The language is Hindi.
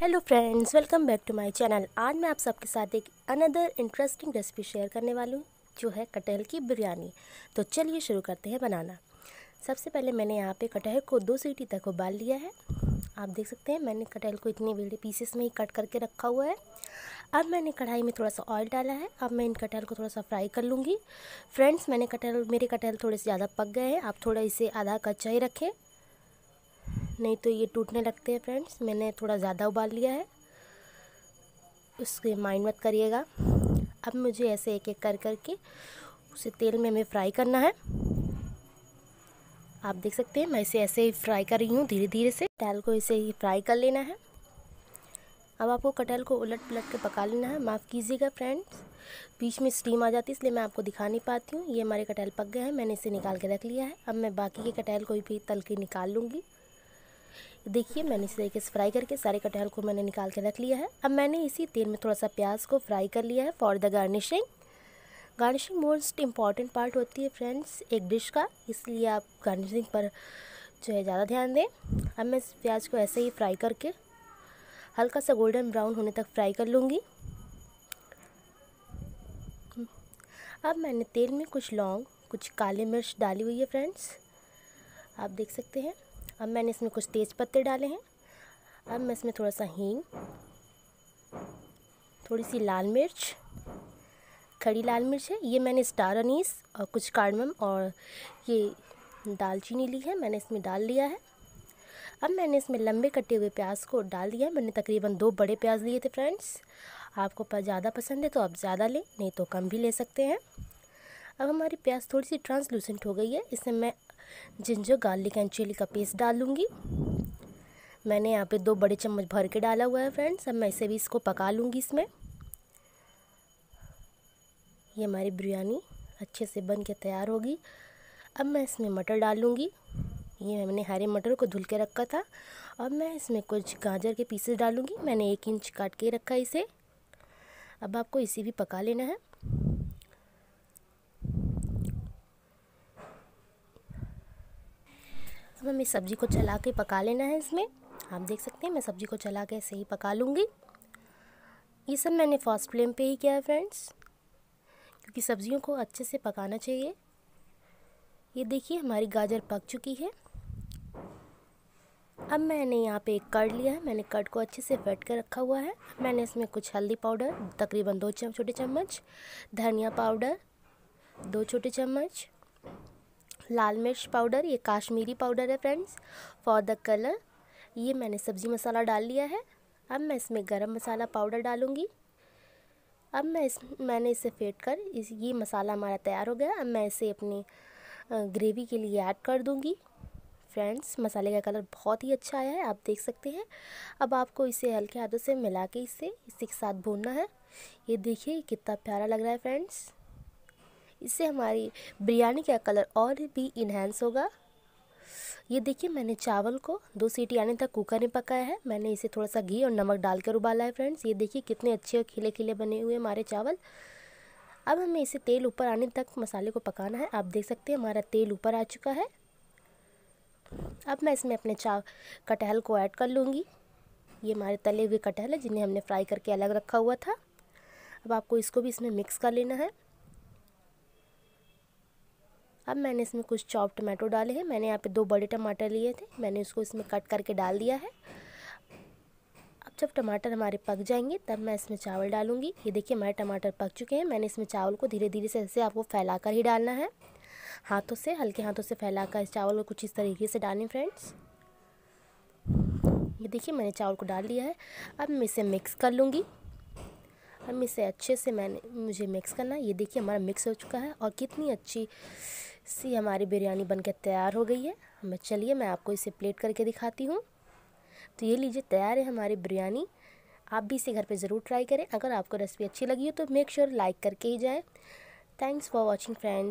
hello friends welcome back to my channel आज मैं आप सबके साथ एक अनदर इंटरेस्टिंग रेसिपी शेयर करने वाली हूँ जो है कटहल की बिरयानी तो चलिए शुरू करते हैं बनाना सबसे पहले मैंने यहाँ पे कटहल को दो सीटी तक उबाल लिया है आप देख सकते हैं मैंने कटहल को इतने बड़े पीसेस में ही कट करके रखा हुआ है अब मैंने कढ़ाई में थोड़ा सा ऑयल डाला है अब मैं इन कटहल को थोड़ा सा फ्राई कर लूँगी फ्रेंड्स मैंने कटहल मेरे कटहल थोड़े से ज़्यादा पक गए हैं आप थोड़ा इसे आधा कच्चा ही रखें नहीं तो ये टूटने लगते हैं फ्रेंड्स मैंने थोड़ा ज़्यादा उबाल लिया है उसके माइंड मत करिएगा अब मुझे ऐसे एक एक कर कर के उसे तेल में हमें फ्राई करना है आप देख सकते हैं मैं इसे ऐसे ही फ्राई कर रही हूँ धीरे धीरे से कटहल को इसे ही फ्राई कर लेना है अब आपको कटहल को उलट पलट के पका लेना है माफ़ कीजिएगा फ्रेंड्स बीच में स्टीम आ जाती है इसलिए मैं आपको दिखा नहीं पाती हूँ ये हमारे कटहल पक गए हैं मैंने इसे निकाल के रख लिया है अब मैं बाकी के कटहल को भी तल के निकाल लूँगी देखिए मैंने इसी तरीके से फ्राई करके सारे कटहल को मैंने निकाल के रख लिया है अब मैंने इसी तेल में थोड़ा सा प्याज को फ्राई कर लिया है for the garnishing garnishing most important part होती है फ्रेंड्स एक डिश का इसलिए आप गार्निशिंग पर जो है ज़्यादा ध्यान दें अब मैं इस प्याज को ऐसे ही फ्राई करके हल्का सा गोल्डन ब्राउन होने तक फ्राई कर लूँगी अब मैंने तेल में कुछ लौंग कुछ काली मिर्च डाली हुई है फ्रेंड्स आप देख सकते हैं अब मैंने इसमें कुछ तेज पत्ते डाले हैं अब मैं इसमें थोड़ा सा हींग थोड़ी सी लाल मिर्च खड़ी लाल मिर्च है ये मैंने स्टार अनीस और कुछ कार्डमम और ये दालचीनी ली है मैंने इसमें डाल लिया है अब मैंने इसमें लंबे कटे हुए प्याज को डाल दिया है मैंने तकरीबन दो बड़े प्याज लिए थे फ्रेंड्स आपको ज़्यादा पसंद है तो आप ज़्यादा लें नहीं तो कम भी ले सकते हैं अब हमारी प्याज थोड़ी सी ट्रांसलूसेंट हो गई है इसमें मैं जिंजर गार्लिक एंड चिली का पेस्ट डालूंगी मैंने यहाँ पे दो बड़े चम्मच भर के डाला हुआ है फ्रेंड्स अब मैं इसे भी इसको पका लूँगी इसमें ये हमारी बिरयानी अच्छे से बन के तैयार होगी अब मैं इसमें मटर डालूँगी ये मैंने हरे मटर को धुल के रखा था अब मैं इसमें कुछ गाजर के पीसेस डालूँगी मैंने एक इंच काट के रखा इसे अब आपको इसे भी पका लेना है अब हमें सब्ज़ी को चला के पका लेना है इसमें आप देख सकते हैं मैं सब्ज़ी को चला के ऐसे ही पका लूँगी ये सब मैंने फर्स्ट फ्लेम पे ही किया है फ्रेंड्स क्योंकि सब्ज़ियों को अच्छे से पकाना चाहिए ये देखिए हमारी गाजर पक चुकी है अब मैंने यहाँ पे एक कर्ड लिया है मैंने कर्ड को अच्छे से फेट कर रखा हुआ है मैंने इसमें कुछ हल्दी पाउडर तकरीबन दो चम छोटे चम्मच धनिया पाउडर दो छोटे चम्मच लाल मिर्च पाउडर ये काश्मीरी पाउडर है फ्रेंड्स फॉर द कलर ये मैंने सब्ज़ी मसाला डाल लिया है अब मैं इसमें गरम मसाला पाउडर डालूँगी अब मैं इस मैंने इसे फेट कर इस ये मसाला हमारा तैयार हो गया अब मैं इसे अपनी ग्रेवी के लिए ऐड कर दूँगी फ्रेंड्स मसाले का कलर बहुत ही अच्छा आया है आप देख सकते हैं अब आपको इसे हल्के हाथों से मिला के इसे इसी के साथ भूनना है ये देखिए कितना प्यारा लग रहा है फ्रेंड्स इससे हमारी बिरयानी का कलर और भी इन्हेंस होगा ये देखिए मैंने चावल को दो सीटी आने तक कुकर में पकाया है मैंने इसे थोड़ा सा घी और नमक डालकर उबाला है फ्रेंड्स ये देखिए कितने अच्छे और खिले खिले बने हुए हमारे चावल अब हमें इसे तेल ऊपर आने तक मसाले को पकाना है आप देख सकते हैं हमारा तेल ऊपर आ चुका है अब मैं इसमें अपने चाव कटहल को ऐड कर लूँगी ये हमारे तले हुए कटहल है जिन्हें हमने फ्राई करके अलग रखा हुआ था अब आपको इसको भी इसमें मिक्स कर लेना है अब मैंने इसमें कुछ चॉप टमाटो डाले हैं मैंने यहाँ पे दो बड़े टमाटर लिए थे मैंने इसको इसमें कट करके डाल दिया है अब जब टमाटर हमारे पक जाएंगे तब मैं इसमें चावल डालूंगी ये देखिए हमारे टमाटर पक चुके हैं मैंने इसमें चावल को धीरे धीरे से ऐसे आपको फैला कर ही डालना है हाथों से हल्के हाथों से फैला इस चावल को कुछ इस तरीके से डालें फ्रेंड्स ये देखिए मैंने चावल को डाल लिया है अब मैं इसे मिक्स कर लूँगी अब इसे अच्छे से मैंने मुझे मिक्स करना है ये देखिए हमारा मिक्स हो चुका है और कितनी अच्छी सी हमारी बिरयानी बनके तैयार हो गई है हमें चलिए मैं आपको इसे प्लेट करके दिखाती हूँ तो ये लीजिए तैयार है हमारी बिरयानी आप भी इसे घर पे ज़रूर ट्राई करें अगर आपको रेसिपी अच्छी लगी हो तो मेक श्योर लाइक करके ही जाएँ थैंक्स फॉर वॉचिंग फ्रेंड